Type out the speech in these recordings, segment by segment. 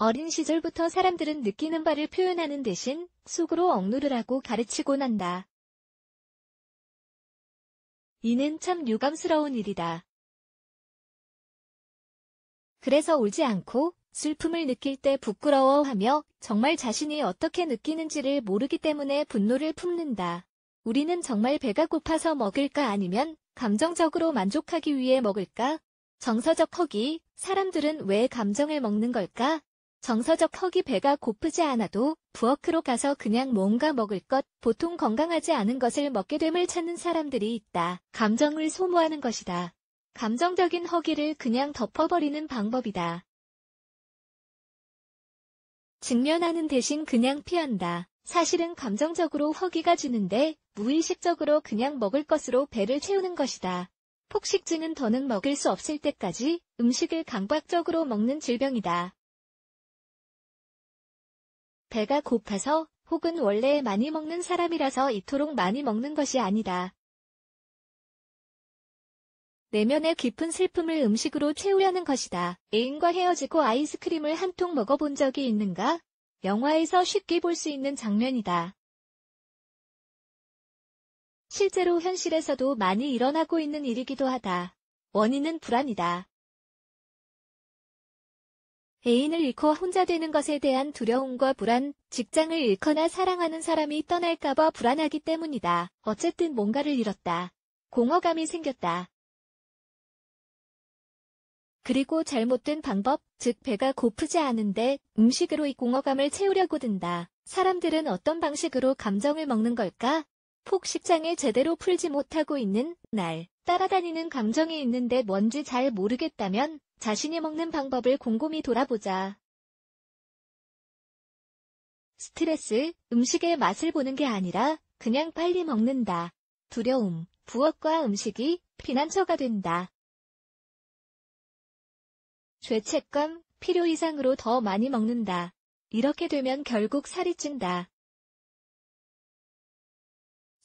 어린 시절부터 사람들은 느끼는 바를 표현하는 대신 속으로 억누르라고 가르치곤 한다. 이는 참 유감스러운 일이다. 그래서 울지 않고 슬픔을 느낄 때 부끄러워하며 정말 자신이 어떻게 느끼는지를 모르기 때문에 분노를 품는다. 우리는 정말 배가 고파서 먹을까 아니면 감정적으로 만족하기 위해 먹을까? 정서적 허기, 사람들은 왜 감정을 먹는 걸까? 정서적 허기 배가 고프지 않아도 부엌으로 가서 그냥 뭔가 먹을 것, 보통 건강하지 않은 것을 먹게 됨을 찾는 사람들이 있다. 감정을 소모하는 것이다. 감정적인 허기를 그냥 덮어버리는 방법이다. 직면하는 대신 그냥 피한다. 사실은 감정적으로 허기가 지는데 무의식적으로 그냥 먹을 것으로 배를 채우는 것이다. 폭식증은 더는 먹을 수 없을 때까지 음식을 강박적으로 먹는 질병이다. 배가 고파서 혹은 원래 많이 먹는 사람이라서 이토록 많이 먹는 것이 아니다. 내면의 깊은 슬픔을 음식으로 채우려는 것이다. 애인과 헤어지고 아이스크림을 한 통 먹어본 적이 있는가? 영화에서 쉽게 볼 수 있는 장면이다. 실제로 현실에서도 많이 일어나고 있는 일이기도 하다. 원인은 불안이다. 애인을 잃고 혼자 되는 것에 대한 두려움과 불안, 직장을 잃거나 사랑하는 사람이 떠날까봐 불안하기 때문이다. 어쨌든 뭔가를 잃었다. 공허감이 생겼다. 그리고 잘못된 방법, 즉 배가 고프지 않은데 음식으로 이 공허감을 채우려고 든다. 사람들은 어떤 방식으로 감정을 먹는 걸까? 폭식장에 제대로 풀지 못하고 있는 날 따라다니는 감정이 있는데 뭔지 잘 모르겠다면 자신이 먹는 방법을 곰곰이 돌아보자. 스트레스, 음식의 맛을 보는 게 아니라 그냥 빨리 먹는다. 두려움, 부엌과 음식이 피난처가 된다. 죄책감, 필요 이상으로 더 많이 먹는다. 이렇게 되면 결국 살이 찐다.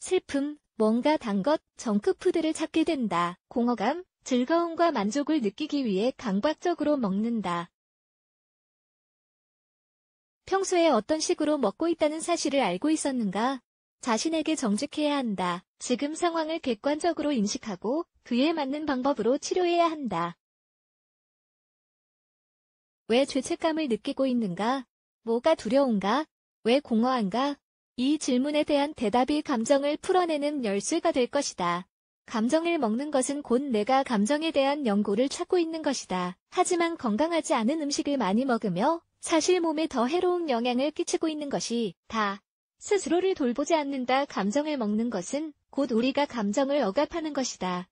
슬픔, 뭔가 단 것, 정크푸드를 찾게 된다. 공허감, 즐거움과 만족을 느끼기 위해 강박적으로 먹는다. 평소에 어떤 식으로 먹고 있다는 사실을 알고 있었는가? 자신에게 정직해야 한다. 지금 상황을 객관적으로 인식하고 그에 맞는 방법으로 치료해야 한다. 왜 죄책감을 느끼고 있는가? 뭐가 두려운가? 왜 공허한가? 이 질문에 대한 대답이 감정을 풀어내는 열쇠가 될 것이다. 감정을 먹는 것은 곧 내가 감정에 대한 연고를 찾고 있는 것이다. 하지만 건강하지 않은 음식을 많이 먹으며 사실 몸에 더 해로운 영향을 끼치고 있는 것이 다. 스스로를 돌보지 않는다. 감정을 먹는 것은 곧 우리가 감정을 억압하는 것이다.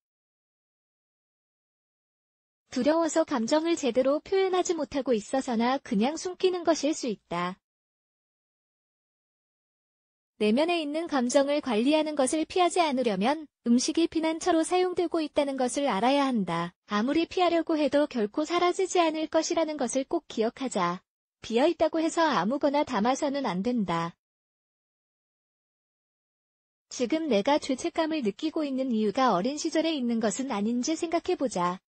두려워서 감정을 제대로 표현하지 못하고 있어서나 그냥 숨기는 것일 수 있다. 내면에 있는 감정을 관리하는 것을 피하지 않으려면 음식이 피난처로 사용되고 있다는 것을 알아야 한다. 아무리 피하려고 해도 결코 사라지지 않을 것이라는 것을 꼭 기억하자. 비어있다고 해서 아무거나 담아서는 안 된다. 지금 내가 죄책감을 느끼고 있는 이유가 어린 시절에 있는 것은 아닌지 생각해보자.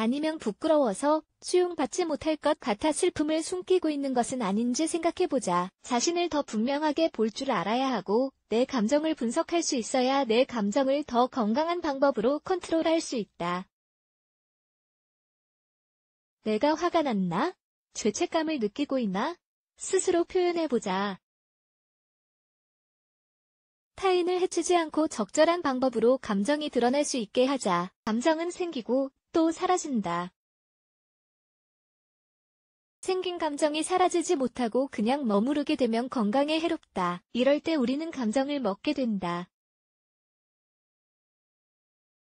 아니면 부끄러워서 수용받지 못할 것 같아 슬픔을 숨기고 있는 것은 아닌지 생각해보자. 자신을 더 분명하게 볼 줄 알아야 하고 내 감정을 분석할 수 있어야 내 감정을 더 건강한 방법으로 컨트롤할 수 있다. 내가 화가 났나? 죄책감을 느끼고 있나? 스스로 표현해보자. 타인을 해치지 않고 적절한 방법으로 감정이 드러날 수 있게 하자. 감정은 생기고 또 사라진다. 생긴 감정이 사라지지 못하고 그냥 머무르게 되면 건강에 해롭다. 이럴 때 우리는 감정을 먹게 된다.